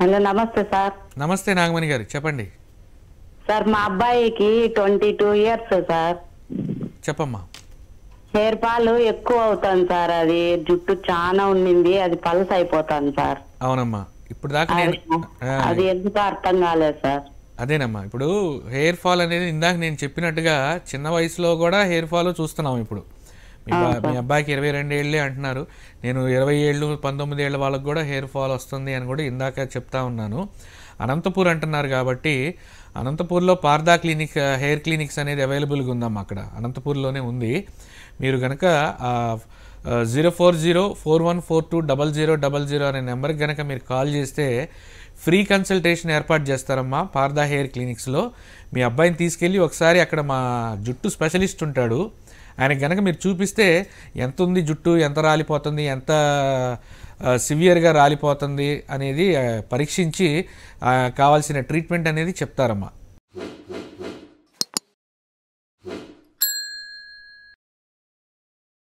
hello నమస్తే sir నమస్తే నాగమణి గారు చెప్పండి సార్ మా అబ్బాయికి ట్వంటీ టూ ఇయర్స్ సార్ చెప్పమ్మా హెయిర్ ఫాల్ ఎక్కువ అవుతాను సార్ అది జుట్టు చాలా ఉండింది అది పల్స్ అయిపోతాను సార్ అవునమ్మా ఇప్పుడు దాకా అది ఎందుకు అర్థం కాలేదు సార్ అదేనమ్మా ఇప్పుడు హెయిర్ ఫాల్ అనేది ఇందాక నేను చెప్పినట్టుగా చిన్న వయసులో కూడా హెయిర్ ఫాల్ చూస్తున్నాం ఇప్పుడు మీ అబ్బాయికి ఇరవై రెండు ఏళ్ళే అంటున్నారు నేను ఇరవై ఏళ్ళు పంతొమ్మిది ఏళ్ళ వాళ్ళకి కూడా హెయిర్ ఫాల్ వస్తుంది అని కూడా ఇందాక చెప్తా ఉన్నాను అనంతపూర్ అంటున్నారు కాబట్టి అనంతపూర్లో పార్దా క్లినిక్ హెయిర్ క్లినిక్స్ అనేది అవైలబుల్గా ఉందమ్మా అక్కడ అనంతపూర్లోనే ఉంది మీరు కనుక zero four zero four one four two double zero double zero అనే నెంబర్కి కనుక మీరు కాల్ చేస్తే ఫ్రీ కన్సల్టేషన్ ఏర్పాటు చేస్తారమ్మా పార్దా హెయిర్ క్లినిక్స్లో మీ అబ్బాయిని తీసుకెళ్ళి ఒకసారి అక్కడ మా జుట్టు స్పెషలిస్ట్ ఉంటాడు ఆయనకి కనుక మీరు చూపిస్తే ఎంత ఉంది జుట్టు ఎంత రాలిపోతుంది ఎంత సివియర్గా రాలిపోతుంది అనేది పరీక్షించి కావాల్సిన ట్రీట్మెంట్ అనేది చెప్తారమ్మా